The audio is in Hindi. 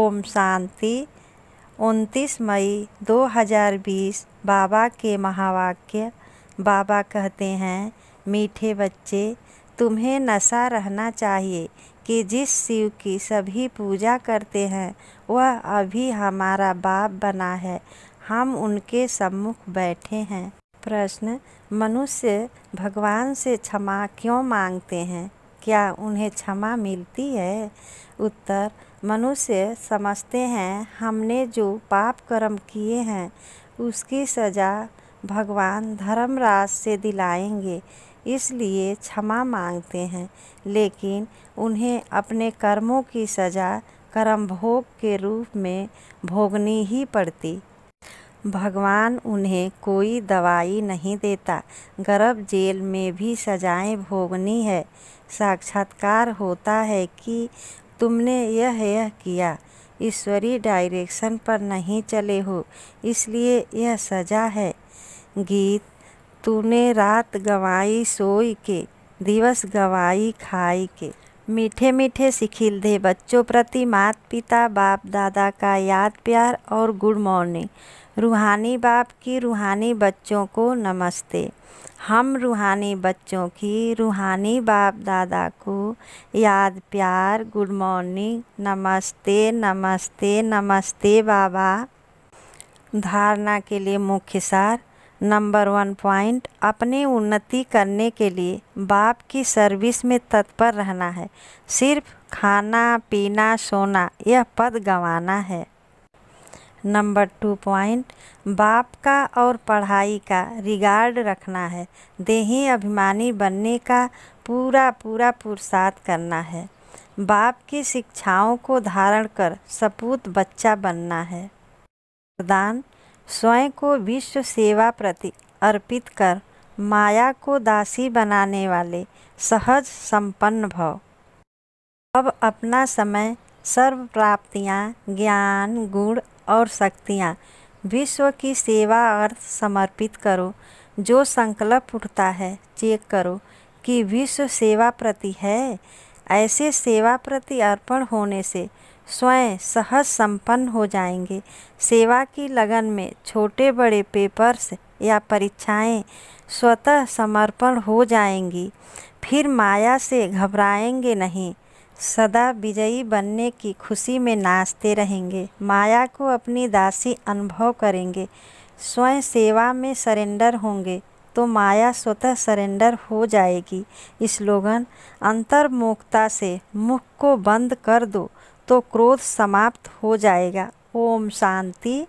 ओम शांति 29 मई 2020 बाबा के महावाक्य बाबा कहते हैं मीठे बच्चे तुम्हें नशा रहना चाहिए कि जिस शिव की सभी पूजा करते हैं वह अभी हमारा बाप बना है हम उनके सम्मुख बैठे हैं प्रश्न मनुष्य भगवान से क्षमा क्यों मांगते हैं क्या उन्हें क्षमा मिलती है उत्तर मनुष्य समझते हैं हमने जो पाप कर्म किए हैं उसकी सज़ा भगवान धर्मराज से दिलाएंगे इसलिए क्षमा मांगते हैं लेकिन उन्हें अपने कर्मों की सज़ा कर्म भोग के रूप में भोगनी ही पड़ती भगवान उन्हें कोई दवाई नहीं देता गर्भ जेल में भी सजाएं भोगनी है साक्षात्कार होता है कि तुमने यह यह किया ईश्वरीय डायरेक्शन पर नहीं चले हो इसलिए यह सजा है गीत तूने रात गंवाई सोई के दिवस गंवाई खाई के मीठे मीठे सिखिल दे बच्चों प्रति मात पिता बाप दादा का याद प्यार और गुड मॉर्निंग रूहानी बाप की रूहानी बच्चों को नमस्ते हम रूहानी बच्चों की रूहानी बाप दादा को याद प्यार गुड मॉर्निंग नमस्ते नमस्ते नमस्ते बाबा धारणा के लिए मुख्य सार नंबर वन पॉइंट अपनी उन्नति करने के लिए बाप की सर्विस में तत्पर रहना है सिर्फ खाना पीना सोना यह पद गंवाना है नंबर टू पॉइंट बाप का और पढ़ाई का रिगार्ड रखना है देही अभिमानी बनने का पूरा पूरा पुरसाद करना है बाप की शिक्षाओं को धारण कर सपूत बच्चा बनना है प्रदान स्वयं को विश्व सेवा प्रति अर्पित कर माया को दासी बनाने वाले सहज संपन्न भव अब अपना समय सर्व प्राप्तियाँ ज्ञान गुण और शक्तियाँ विश्व की सेवा अर्थ समर्पित करो जो संकल्प उठता है चेक करो कि विश्व सेवा प्रति है ऐसे सेवा प्रति अर्पण होने से स्वयं सहज संपन्न हो जाएंगे सेवा की लगन में छोटे बड़े पेपर्स या परीक्षाएं स्वतः समर्पण हो जाएंगी फिर माया से घबराएंगे नहीं सदा विजयी बनने की खुशी में नाचते रहेंगे माया को अपनी दासी अनुभव करेंगे स्वयं सेवा में सरेंडर होंगे तो माया स्वतः सरेंडर हो जाएगी स्लोगन अंतर्मुखता से मुख को बंद कर दो तो क्रोध समाप्त हो जाएगा ओम शांति